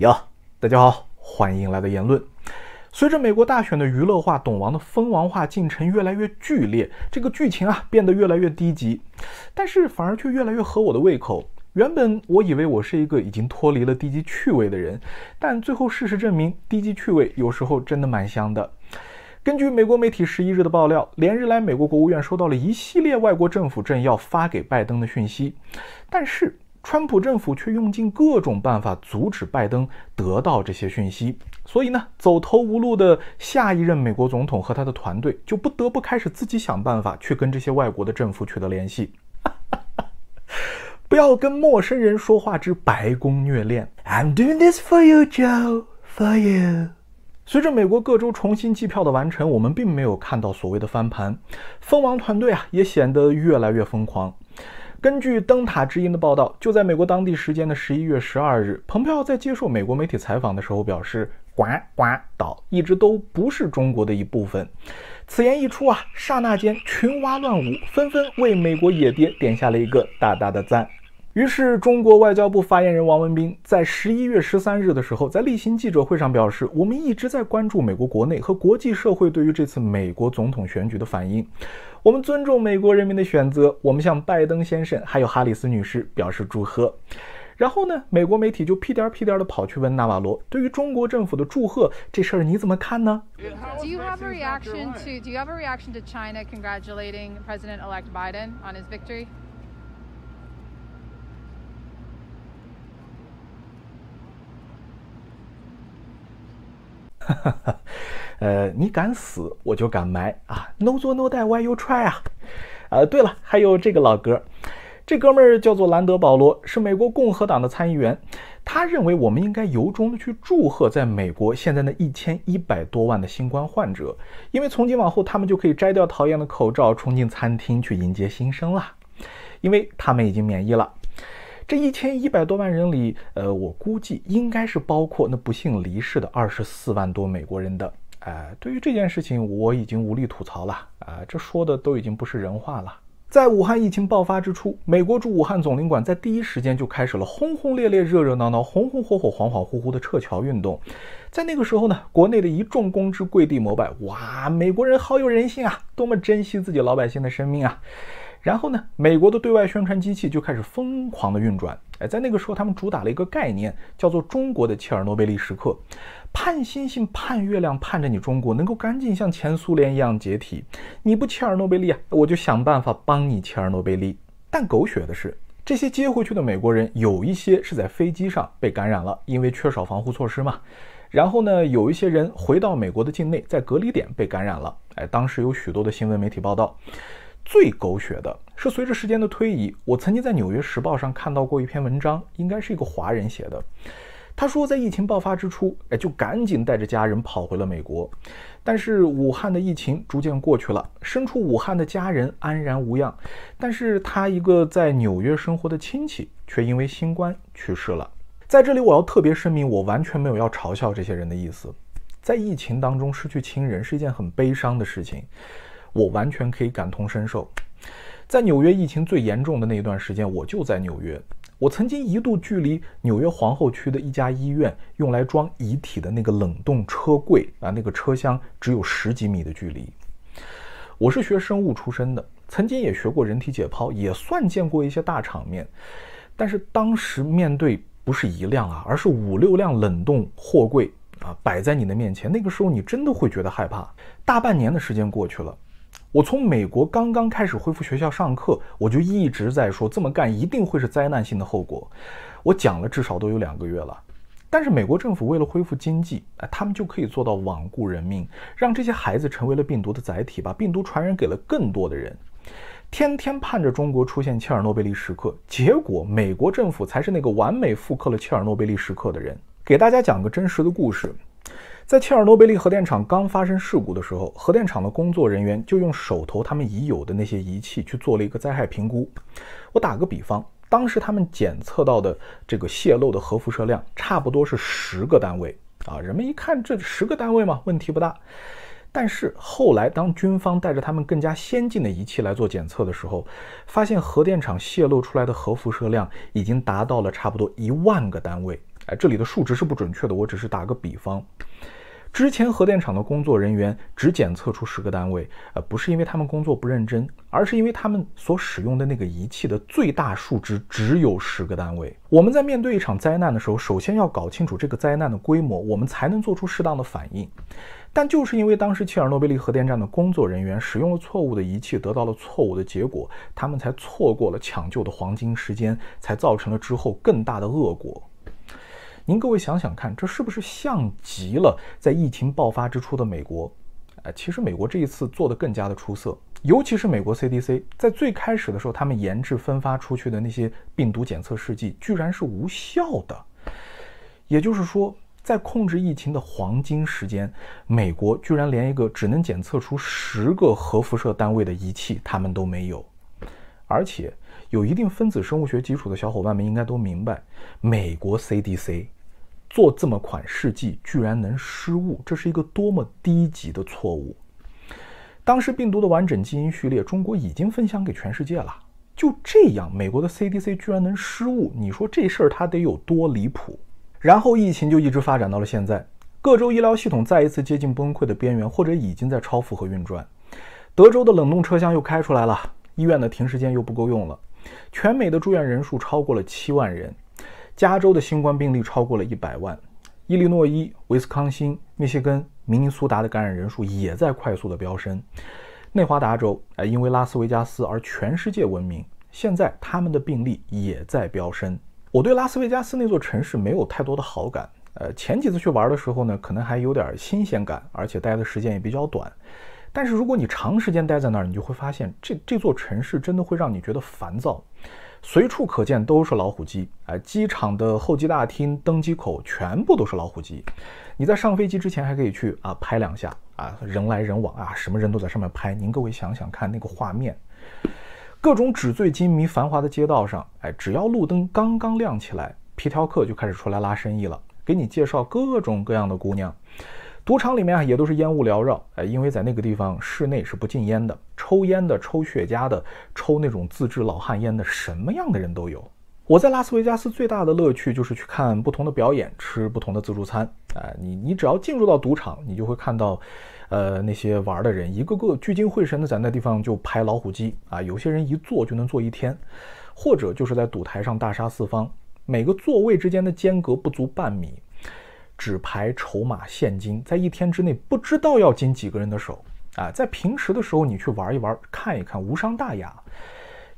哟，大家好，欢迎来到言论。随着美国大选的娱乐化、懂王的封王化进程越来越剧烈，这个剧情啊变得越来越低级，但是反而却越来越合我的胃口。原本我以为我是一个已经脱离了低级趣味的人，但最后事实证明，低级趣味有时候真的蛮香的。根据美国媒体十一日的爆料，连日来美国国务院收到了一系列外国政府政要发给拜登的讯息，但是。川普政府却用尽各种办法阻止拜登得到这些讯息，所以呢，走投无路的下一任美国总统和他的团队就不得不开始自己想办法去跟这些外国的政府取得联系。不要跟陌生人说话之白宫虐恋。I'm doing this for you, Joe, for you。随着美国各州重新计票的完成，我们并没有看到所谓的翻盘。蜂王团队啊，也显得越来越疯狂。根据《灯塔之音》的报道，就在美国当地时间的十一月十二日，蓬佩奥在接受美国媒体采访的时候表示，呱呱岛一直都不是中国的一部分。此言一出啊，刹那间群蛙乱舞，纷纷为美国野爹点下了一个大大的赞。于是，中国外交部发言人王文斌在十一月十三日的时候，在例行记者会上表示，我们一直在关注美国国内和国际社会对于这次美国总统选举的反应。我们尊重美国人民的选择，我们向拜登先生还有哈里斯女士表示祝贺。然后呢，美国媒体就屁颠屁颠的跑去问纳瓦罗，对于中国政府的祝贺这事儿你怎么看呢？Do you have a reaction to Do you have a reaction to China congratulating President-elect Biden on his victory? 哈哈，呃，你敢死，我就敢埋啊！No 作 no die, why you try 啊？呃，对了，还有这个老哥，这哥们儿叫做兰德·保罗，是美国共和党的参议员。他认为我们应该由衷的去祝贺，在美国现在的一千一百多万的新冠患者，因为从今往后他们就可以摘掉讨厌的口罩，冲进餐厅去迎接新生了，因为他们已经免疫了。这一千一百多万人里，呃，我估计应该是包括那不幸离世的二十四万多美国人的。哎，对于这件事情，我已经无力吐槽了啊！这说的都已经不是人话了。在武汉疫情爆发之初，美国驻武汉总领馆在第一时间就开始了轰轰烈烈、热热闹闹、红红火火、恍恍惚惚的撤侨运动。在那个时候呢，国内的一众公知跪地膜拜，哇，美国人好有人性啊，多么珍惜自己老百姓的生命啊！然后呢，美国的对外宣传机器就开始疯狂的运转。哎，在那个时候，他们主打了一个概念，叫做“中国的切尔诺贝利时刻”。盼星星盼月亮，盼着你中国能够赶紧像前苏联一样解体。你不切尔诺贝利啊，我就想办法帮你切尔诺贝利。但狗血的是，这些接回去的美国人有一些是在飞机上被感染了，因为缺少防护措施嘛。然后呢，有一些人回到美国的境内，在隔离点被感染了。哎，当时有许多的新闻媒体报道。最狗血的是，随着时间的推移，我曾经在《纽约时报》上看到过一篇文章，应该是一个华人写的。他说，在疫情爆发之初，哎，就赶紧带着家人跑回了美国。但是武汉的疫情逐渐过去了，身处武汉的家人安然无恙，但是他一个在纽约生活的亲戚却因为新冠去世了。在这里，我要特别声明，我完全没有要嘲笑这些人的意思。在疫情当中失去亲人是一件很悲伤的事情。我完全可以感同身受，在纽约疫情最严重的那一段时间，我就在纽约。我曾经一度距离纽约皇后区的一家医院用来装遗体的那个冷冻车柜啊，那个车厢只有十几米的距离。我是学生物出身的，曾经也学过人体解剖，也算见过一些大场面。但是当时面对不是一辆啊，而是五六辆冷冻货柜啊，摆在你的面前，那个时候你真的会觉得害怕。大半年的时间过去了。我从美国刚刚开始恢复学校上课，我就一直在说这么干一定会是灾难性的后果。我讲了至少都有两个月了，但是美国政府为了恢复经济，哎，他们就可以做到罔顾人命，让这些孩子成为了病毒的载体，把病毒传染给了更多的人。天天盼着中国出现切尔诺贝利时刻，结果美国政府才是那个完美复刻了切尔诺贝利时刻的人。给大家讲个真实的故事。在切尔诺贝利核电厂刚发生事故的时候，核电厂的工作人员就用手头他们已有的那些仪器去做了一个灾害评估。我打个比方，当时他们检测到的这个泄漏的核辐射量差不多是十个单位啊。人们一看这十个单位嘛，问题不大。但是后来，当军方带着他们更加先进的仪器来做检测的时候，发现核电厂泄露出来的核辐射量已经达到了差不多一万个单位。哎，这里的数值是不准确的，我只是打个比方。之前核电厂的工作人员只检测出十个单位，呃，不是因为他们工作不认真，而是因为他们所使用的那个仪器的最大数值只有十个单位。我们在面对一场灾难的时候，首先要搞清楚这个灾难的规模，我们才能做出适当的反应。但就是因为当时切尔诺贝利核电站的工作人员使用了错误的仪器，得到了错误的结果，他们才错过了抢救的黄金时间，才造成了之后更大的恶果。您各位想想看，这是不是像极了在疫情爆发之初的美国？呃，其实美国这一次做得更加的出色，尤其是美国 CDC 在最开始的时候，他们研制分发出去的那些病毒检测试剂居然是无效的。也就是说，在控制疫情的黄金时间，美国居然连一个只能检测出十个核辐射单位的仪器他们都没有。而且，有一定分子生物学基础的小伙伴们应该都明白，美国 CDC。做这么款试剂居然能失误，这是一个多么低级的错误！当时病毒的完整基因序列，中国已经分享给全世界了。就这样，美国的 CDC 居然能失误，你说这事儿它得有多离谱？然后疫情就一直发展到了现在，各州医疗系统再一次接近崩溃的边缘，或者已经在超负荷运转。德州的冷冻车厢又开出来了，医院的停尸间又不够用了。全美的住院人数超过了七万人。加州的新冠病例超过了一百万，伊利诺伊、威斯康星、密歇根、明尼苏达的感染人数也在快速的飙升。内华达州，哎，因为拉斯维加斯而全世界闻名，现在他们的病例也在飙升。我对拉斯维加斯那座城市没有太多的好感，呃，前几次去玩的时候呢，可能还有点新鲜感，而且待的时间也比较短。但是如果你长时间待在那儿，你就会发现这这座城市真的会让你觉得烦躁。随处可见都是老虎机，哎，机场的候机大厅、登机口全部都是老虎机。你在上飞机之前还可以去啊拍两下啊，人来人往啊，什么人都在上面拍。您各位想想看那个画面，各种纸醉金迷、繁华的街道上，哎，只要路灯刚刚亮起来，皮条客就开始出来拉生意了，给你介绍各种各样的姑娘。赌场里面啊，也都是烟雾缭绕，哎，因为在那个地方室内是不禁烟的，抽烟的、抽雪茄的、抽那种自制老汉烟的，什么样的人都有。我在拉斯维加斯最大的乐趣就是去看不同的表演，吃不同的自助餐，啊，你你只要进入到赌场，你就会看到，呃，那些玩的人一个个聚精会神的在那地方就拍老虎机，啊，有些人一坐就能坐一天，或者就是在赌台上大杀四方，每个座位之间的间隔不足半米。纸牌、筹码、现金，在一天之内不知道要经几个人的手啊！在平时的时候，你去玩一玩、看一看，无伤大雅。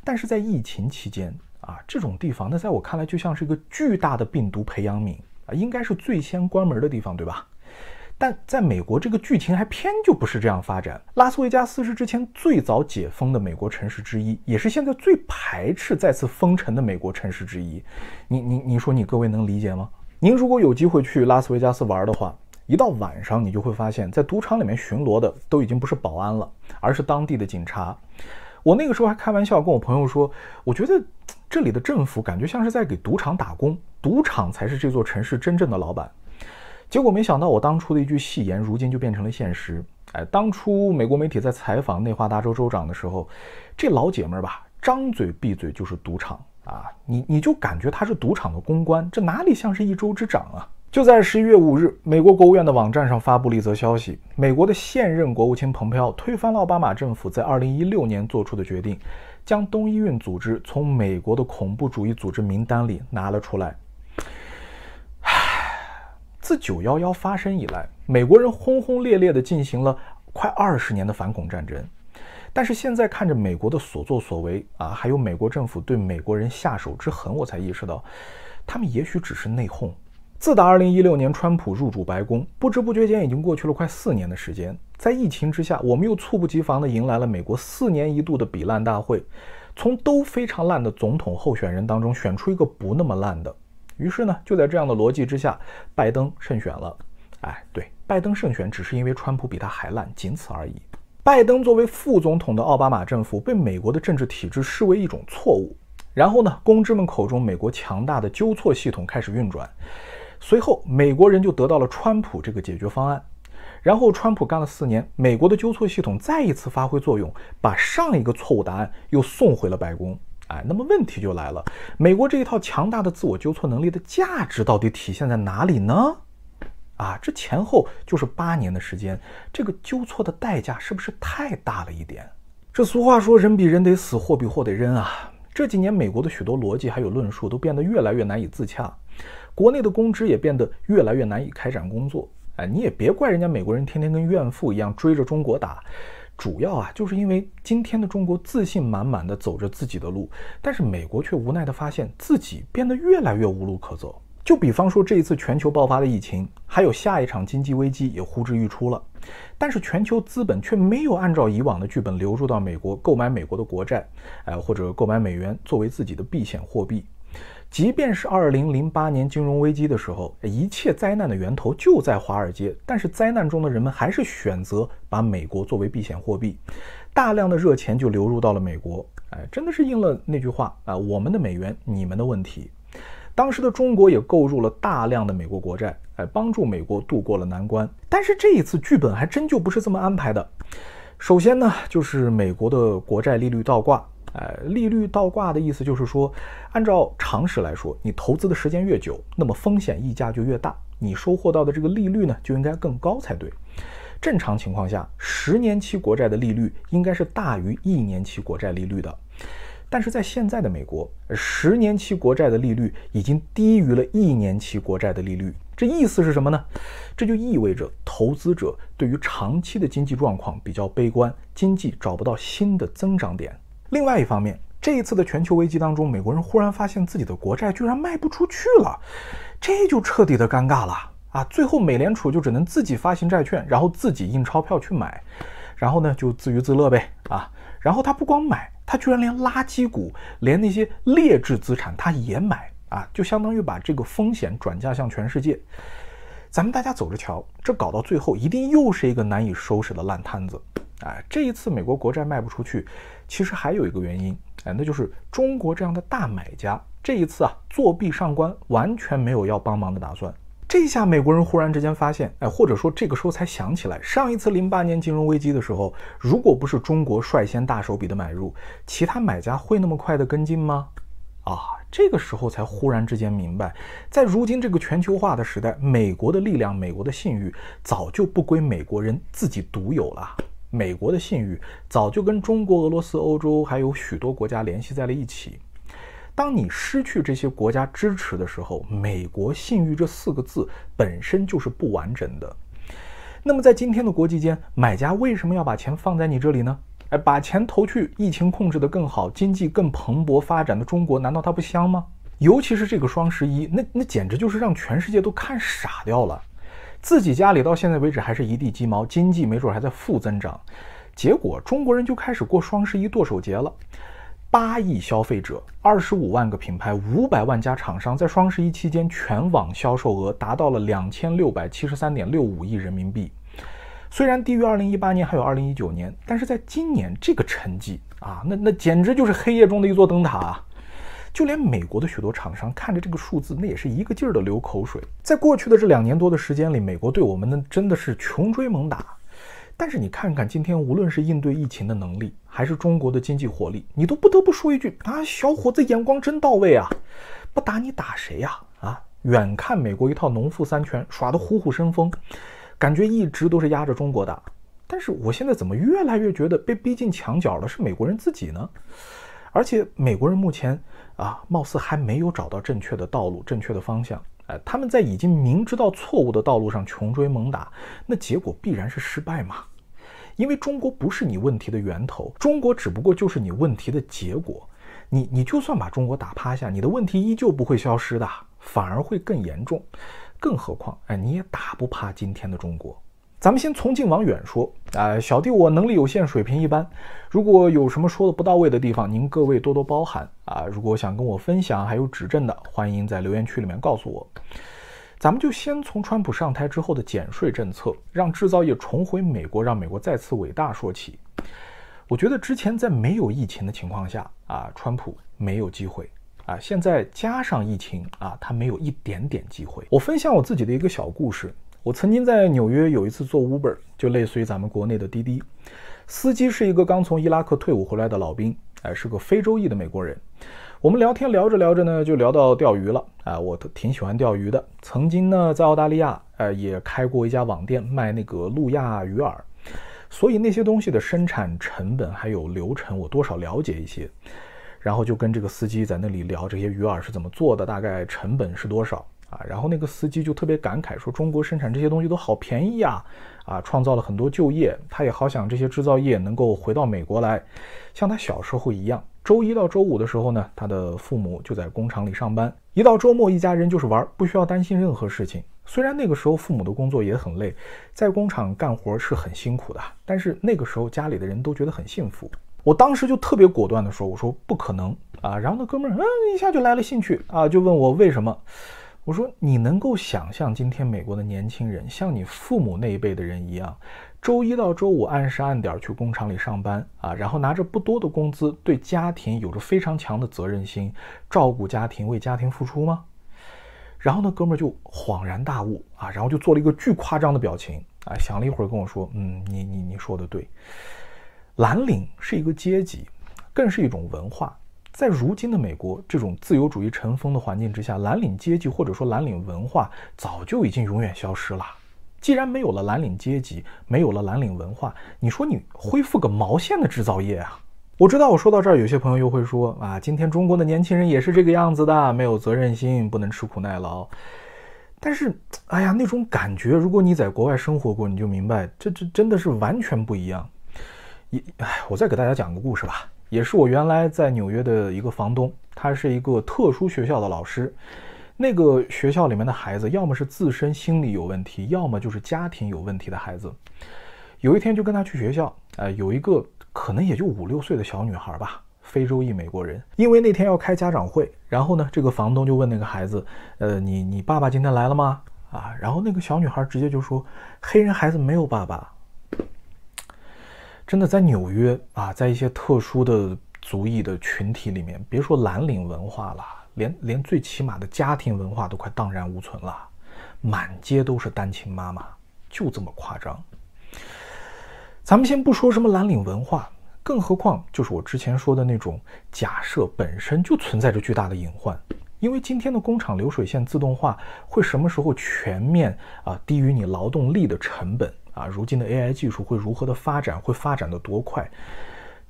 但是在疫情期间啊，这种地方，那在我看来就像是一个巨大的病毒培养皿啊，应该是最先关门的地方，对吧？但在美国，这个剧情还偏就不是这样发展。拉斯维加斯是之前最早解封的美国城市之一，也是现在最排斥再次封城的美国城市之一。你、你、你说，你各位能理解吗？您如果有机会去拉斯维加斯玩的话，一到晚上，你就会发现，在赌场里面巡逻的都已经不是保安了，而是当地的警察。我那个时候还开玩笑跟我朋友说，我觉得这里的政府感觉像是在给赌场打工，赌场才是这座城市真正的老板。结果没想到，我当初的一句戏言，如今就变成了现实。哎，当初美国媒体在采访内华达州州长的时候，这老姐们吧，张嘴闭嘴就是赌场。啊，你你就感觉他是赌场的公关，这哪里像是一州之长啊？就在十一月五日，美国国务院的网站上发布了一则消息：，美国的现任国务卿蓬佩奥推翻了奥巴马政府在二零一六年做出的决定，将东伊运组织从美国的恐怖主义组织名单里拿了出来。唉，自九幺幺发生以来，美国人轰轰烈烈的进行了快二十年的反恐战争。但是现在看着美国的所作所为啊，还有美国政府对美国人下手之狠，我才意识到，他们也许只是内讧。自打2016年川普入主白宫，不知不觉间已经过去了快四年的时间。在疫情之下，我们又猝不及防地迎来了美国四年一度的比烂大会，从都非常烂的总统候选人当中选出一个不那么烂的。于是呢，就在这样的逻辑之下，拜登胜选了。哎，对，拜登胜选只是因为川普比他还烂，仅此而已。拜登作为副总统的奥巴马政府被美国的政治体制视为一种错误，然后呢，公知们口中美国强大的纠错系统开始运转，随后美国人就得到了川普这个解决方案，然后川普干了四年，美国的纠错系统再一次发挥作用，把上一个错误答案又送回了白宫。哎，那么问题就来了，美国这一套强大的自我纠错能力的价值到底体现在哪里呢？啊，这前后就是八年的时间，这个纠错的代价是不是太大了一点？这俗话说，人比人得死，货比货得扔啊。这几年美国的许多逻辑还有论述都变得越来越难以自洽，国内的公知也变得越来越难以开展工作。哎，你也别怪人家美国人天天跟怨妇一样追着中国打，主要啊，就是因为今天的中国自信满满的走着自己的路，但是美国却无奈的发现自己变得越来越无路可走。就比方说这一次全球爆发的疫情，还有下一场经济危机也呼之欲出了，但是全球资本却没有按照以往的剧本流入到美国购买美国的国债，哎，或者购买美元作为自己的避险货币。即便是2008年金融危机的时候，一切灾难的源头就在华尔街，但是灾难中的人们还是选择把美国作为避险货币，大量的热钱就流入到了美国，哎，真的是应了那句话啊，我们的美元，你们的问题。当时的中国也购入了大量的美国国债，来帮助美国度过了难关。但是这一次剧本还真就不是这么安排的。首先呢，就是美国的国债利率倒挂。呃，利率倒挂的意思就是说，按照常识来说，你投资的时间越久，那么风险溢价就越大，你收获到的这个利率呢，就应该更高才对。正常情况下，十年期国债的利率应该是大于一年期国债利率的。但是在现在的美国，十年期国债的利率已经低于了一年期国债的利率，这意思是什么呢？这就意味着投资者对于长期的经济状况比较悲观，经济找不到新的增长点。另外一方面，这一次的全球危机当中，美国人忽然发现自己的国债居然卖不出去了，这就彻底的尴尬了啊！最后美联储就只能自己发行债券，然后自己印钞票去买，然后呢就自娱自乐呗啊！然后他不光买。他居然连垃圾股、连那些劣质资产，他也买啊！就相当于把这个风险转嫁向全世界。咱们大家走着瞧，这搞到最后一定又是一个难以收拾的烂摊子。哎，这一次美国国债卖不出去，其实还有一个原因，哎，那就是中国这样的大买家，这一次啊作弊上官完全没有要帮忙的打算。这下美国人忽然之间发现，哎，或者说这个时候才想起来，上一次零八年金融危机的时候，如果不是中国率先大手笔的买入，其他买家会那么快的跟进吗？啊，这个时候才忽然之间明白，在如今这个全球化的时代，美国的力量、美国的信誉早就不归美国人自己独有了，美国的信誉早就跟中国、俄罗斯、欧洲还有许多国家联系在了一起。当你失去这些国家支持的时候，美国信誉这四个字本身就是不完整的。那么在今天的国际间，买家为什么要把钱放在你这里呢？哎，把钱投去疫情控制得更好、经济更蓬勃发展的中国，难道它不香吗？尤其是这个双十一，那那简直就是让全世界都看傻掉了。自己家里到现在为止还是一地鸡毛，经济没准还在负增长，结果中国人就开始过双十一剁手节了。八亿消费者，二十五万个品牌，五百万家厂商，在双十一期间，全网销售额达到了两千六百七十三点六五亿人民币。虽然低于二零一八年还有二零一九年，但是在今年这个成绩啊，那那简直就是黑夜中的一座灯塔。啊！就连美国的许多厂商看着这个数字，那也是一个劲儿的流口水。在过去的这两年多的时间里，美国对我们呢真的是穷追猛打。但是你看看今天，无论是应对疫情的能力，还是中国的经济活力，你都不得不说一句啊，小伙子眼光真到位啊！不打你打谁呀？啊，远看美国一套农妇三拳耍得虎虎生风，感觉一直都是压着中国的。但是我现在怎么越来越觉得被逼进墙角了是美国人自己呢？而且美国人目前啊，貌似还没有找到正确的道路、正确的方向。哎，他们在已经明知道错误的道路上穷追猛打，那结果必然是失败嘛？因为中国不是你问题的源头，中国只不过就是你问题的结果。你你就算把中国打趴下，你的问题依旧不会消失的，反而会更严重。更何况，哎，你也打不怕今天的中国。咱们先从近往远说，啊，小弟我能力有限，水平一般，如果有什么说的不到位的地方，您各位多多包涵啊。如果想跟我分享还有指正的，欢迎在留言区里面告诉我。咱们就先从川普上台之后的减税政策，让制造业重回美国，让美国再次伟大说起。我觉得之前在没有疫情的情况下啊，川普没有机会啊，现在加上疫情啊，他没有一点点机会。我分享我自己的一个小故事，我曾经在纽约有一次做 Uber，就类似于咱们国内的滴滴，司机是一个刚从伊拉克退伍回来的老兵，哎，是个非洲裔的美国人。我们聊天聊着聊着呢，就聊到钓鱼了啊！我挺喜欢钓鱼的。曾经呢，在澳大利亚，呃，也开过一家网店卖那个路亚鱼饵，所以那些东西的生产成本还有流程，我多少了解一些。然后就跟这个司机在那里聊这些鱼饵是怎么做的，大概成本是多少啊？然后那个司机就特别感慨说：“中国生产这些东西都好便宜呀，啊，创造了很多就业。他也好想这些制造业能够回到美国来，像他小时候一样。”周一到周五的时候呢，他的父母就在工厂里上班。一到周末，一家人就是玩，不需要担心任何事情。虽然那个时候父母的工作也很累，在工厂干活是很辛苦的，但是那个时候家里的人都觉得很幸福。我当时就特别果断的说：“我说不可能啊！”然后那哥们儿嗯一下就来了兴趣啊，就问我为什么。我说，你能够想象今天美国的年轻人像你父母那一辈的人一样，周一到周五按时按点去工厂里上班啊，然后拿着不多的工资，对家庭有着非常强的责任心，照顾家庭，为家庭付出吗？然后呢，哥们就恍然大悟啊，然后就做了一个巨夸张的表情啊，想了一会儿跟我说，嗯，你你你说的对，蓝领是一个阶级，更是一种文化。在如今的美国这种自由主义尘封的环境之下，蓝领阶级或者说蓝领文化早就已经永远消失了。既然没有了蓝领阶级，没有了蓝领文化，你说你恢复个毛线的制造业啊？我知道我说到这儿，有些朋友又会说啊，今天中国的年轻人也是这个样子的，没有责任心，不能吃苦耐劳。但是，哎呀，那种感觉，如果你在国外生活过，你就明白，这这真的是完全不一样。一，哎，我再给大家讲个故事吧。也是我原来在纽约的一个房东，他是一个特殊学校的老师。那个学校里面的孩子，要么是自身心理有问题，要么就是家庭有问题的孩子。有一天就跟他去学校，呃，有一个可能也就五六岁的小女孩吧，非洲裔美国人，因为那天要开家长会。然后呢，这个房东就问那个孩子，呃，你你爸爸今天来了吗？啊，然后那个小女孩直接就说，黑人孩子没有爸爸。真的在纽约啊，在一些特殊的族裔的群体里面，别说蓝领文化了，连连最起码的家庭文化都快荡然无存了，满街都是单亲妈妈，就这么夸张。咱们先不说什么蓝领文化，更何况就是我之前说的那种假设本身就存在着巨大的隐患，因为今天的工厂流水线自动化会什么时候全面啊？低于你劳动力的成本？啊，如今的 AI 技术会如何的发展？会发展得多快？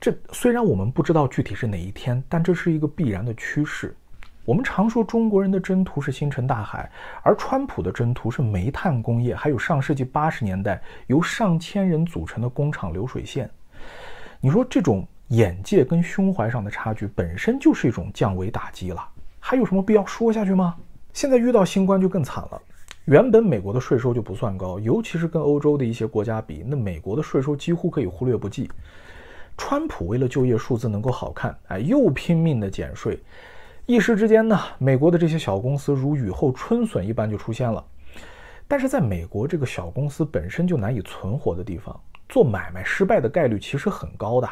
这虽然我们不知道具体是哪一天，但这是一个必然的趋势。我们常说中国人的征途是星辰大海，而川普的征途是煤炭工业，还有上世纪八十年代由上千人组成的工厂流水线。你说这种眼界跟胸怀上的差距，本身就是一种降维打击了。还有什么必要说下去吗？现在遇到新冠就更惨了。原本美国的税收就不算高，尤其是跟欧洲的一些国家比，那美国的税收几乎可以忽略不计。川普为了就业数字能够好看，哎，又拼命的减税，一时之间呢，美国的这些小公司如雨后春笋一般就出现了。但是在美国这个小公司本身就难以存活的地方，做买卖失败的概率其实很高的。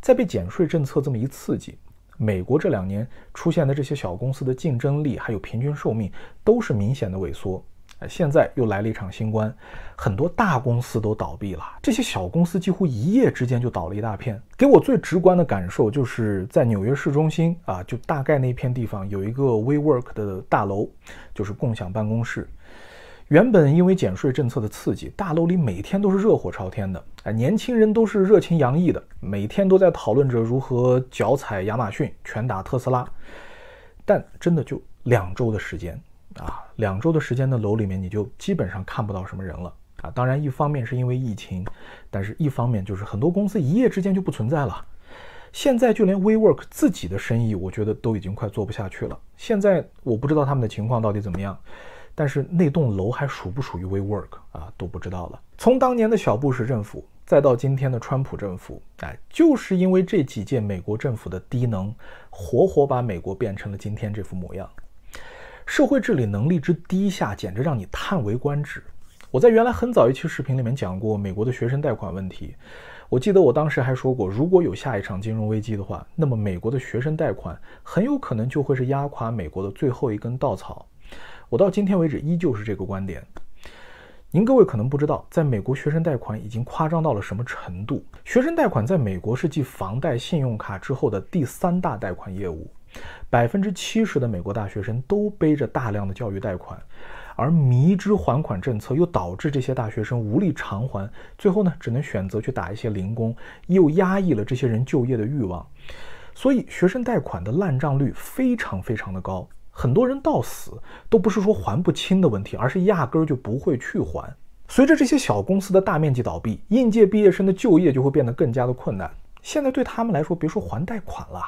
在被减税政策这么一刺激，美国这两年出现的这些小公司的竞争力还有平均寿命都是明显的萎缩。现在又来了一场新冠，很多大公司都倒闭了，这些小公司几乎一夜之间就倒了一大片。给我最直观的感受就是在纽约市中心啊，就大概那片地方有一个 WeWork 的大楼，就是共享办公室。原本因为减税政策的刺激，大楼里每天都是热火朝天的，啊，年轻人都是热情洋溢的，每天都在讨论着如何脚踩亚马逊，拳打特斯拉。但真的就两周的时间。啊，两周的时间的楼里面，你就基本上看不到什么人了啊。当然，一方面是因为疫情，但是一方面就是很多公司一夜之间就不存在了。现在就连 WeWork 自己的生意，我觉得都已经快做不下去了。现在我不知道他们的情况到底怎么样，但是那栋楼还属不属于 WeWork 啊，都不知道了。从当年的小布什政府，再到今天的川普政府，哎，就是因为这几届美国政府的低能，活活把美国变成了今天这副模样。社会治理能力之低下，简直让你叹为观止。我在原来很早一期视频里面讲过美国的学生贷款问题。我记得我当时还说过，如果有下一场金融危机的话，那么美国的学生贷款很有可能就会是压垮美国的最后一根稻草。我到今天为止依旧是这个观点。您各位可能不知道，在美国学生贷款已经夸张到了什么程度。学生贷款在美国是继房贷、信用卡之后的第三大贷款业务。百分之七十的美国大学生都背着大量的教育贷款，而迷之还款政策又导致这些大学生无力偿还，最后呢，只能选择去打一些零工，又压抑了这些人就业的欲望。所以，学生贷款的烂账率非常非常的高，很多人到死都不是说还不清的问题，而是压根儿就不会去还。随着这些小公司的大面积倒闭，应届毕业生的就业就会变得更加的困难。现在对他们来说，别说还贷款了，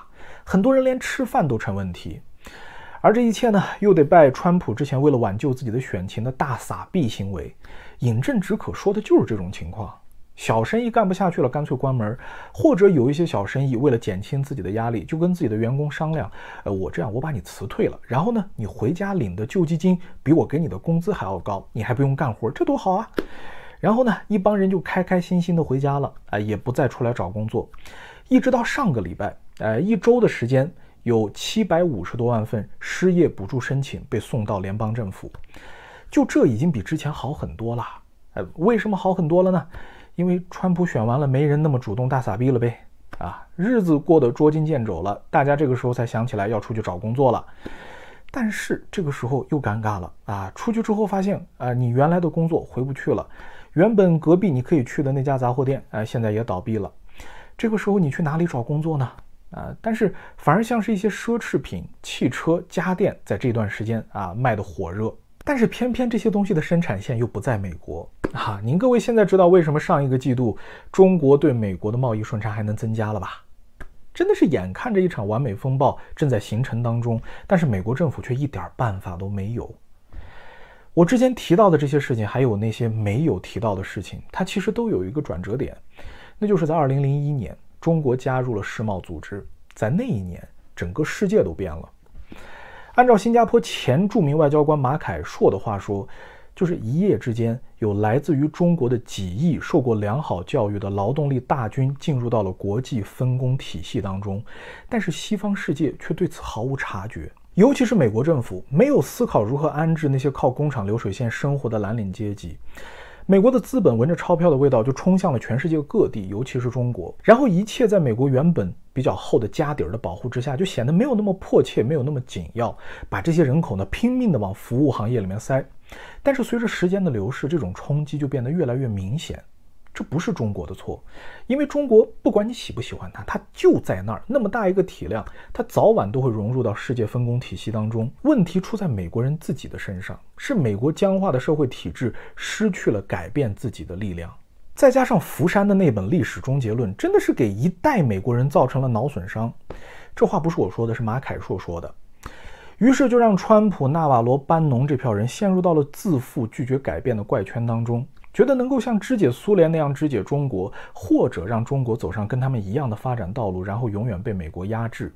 很多人连吃饭都成问题。而这一切呢，又得拜川普之前为了挽救自己的选情的大撒币行为。饮鸩止渴说的就是这种情况。小生意干不下去了，干脆关门；或者有一些小生意为了减轻自己的压力，就跟自己的员工商量：“呃，我这样，我把你辞退了，然后呢，你回家领的救济金比我给你的工资还要高，你还不用干活，这多好啊！”然后呢，一帮人就开开心心的回家了，啊，也不再出来找工作，一直到上个礼拜，呃，一周的时间，有七百五十多万份失业补助申请被送到联邦政府，就这已经比之前好很多了，呃，为什么好很多了呢？因为川普选完了，没人那么主动大傻逼了呗，啊，日子过得捉襟见肘了，大家这个时候才想起来要出去找工作了，但是这个时候又尴尬了，啊，出去之后发现，啊，你原来的工作回不去了。原本隔壁你可以去的那家杂货店，哎，现在也倒闭了。这个时候你去哪里找工作呢？啊，但是反而像是一些奢侈品、汽车、家电，在这段时间啊卖的火热。但是偏偏这些东西的生产线又不在美国啊！您各位现在知道为什么上一个季度中国对美国的贸易顺差还能增加了吧？真的是眼看着一场完美风暴正在形成当中，但是美国政府却一点办法都没有。我之前提到的这些事情，还有那些没有提到的事情，它其实都有一个转折点，那就是在2001年，中国加入了世贸组织。在那一年，整个世界都变了。按照新加坡前著名外交官马凯硕的话说，就是一夜之间，有来自于中国的几亿受过良好教育的劳动力大军进入到了国际分工体系当中，但是西方世界却对此毫无察觉。尤其是美国政府没有思考如何安置那些靠工厂流水线生活的蓝领阶级，美国的资本闻着钞票的味道就冲向了全世界各地，尤其是中国。然后一切在美国原本比较厚的家底儿的保护之下，就显得没有那么迫切，没有那么紧要，把这些人口呢拼命的往服务行业里面塞。但是随着时间的流逝，这种冲击就变得越来越明显。这不是中国的错，因为中国不管你喜不喜欢它，它就在那儿，那么大一个体量，它早晚都会融入到世界分工体系当中。问题出在美国人自己的身上，是美国僵化的社会体制失去了改变自己的力量。再加上福山的那本历史终结论，真的是给一代美国人造成了脑损伤。这话不是我说的，是马凯硕说的。于是就让川普、纳瓦罗、班农这票人陷入到了自负、拒绝改变的怪圈当中。觉得能够像肢解苏联那样肢解中国，或者让中国走上跟他们一样的发展道路，然后永远被美国压制，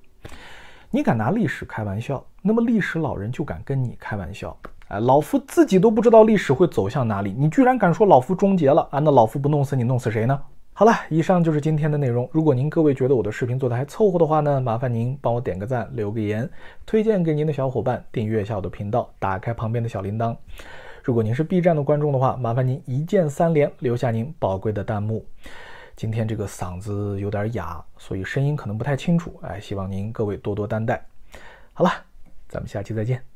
你敢拿历史开玩笑，那么历史老人就敢跟你开玩笑。哎，老夫自己都不知道历史会走向哪里，你居然敢说老夫终结了啊？那老夫不弄死你，弄死谁呢？好了，以上就是今天的内容。如果您各位觉得我的视频做的还凑合的话呢，麻烦您帮我点个赞，留个言，推荐给您的小伙伴，订阅一下我的频道，打开旁边的小铃铛。如果您是 B 站的观众的话，麻烦您一键三连，留下您宝贵的弹幕。今天这个嗓子有点哑，所以声音可能不太清楚，哎，希望您各位多多担待。好了，咱们下期再见。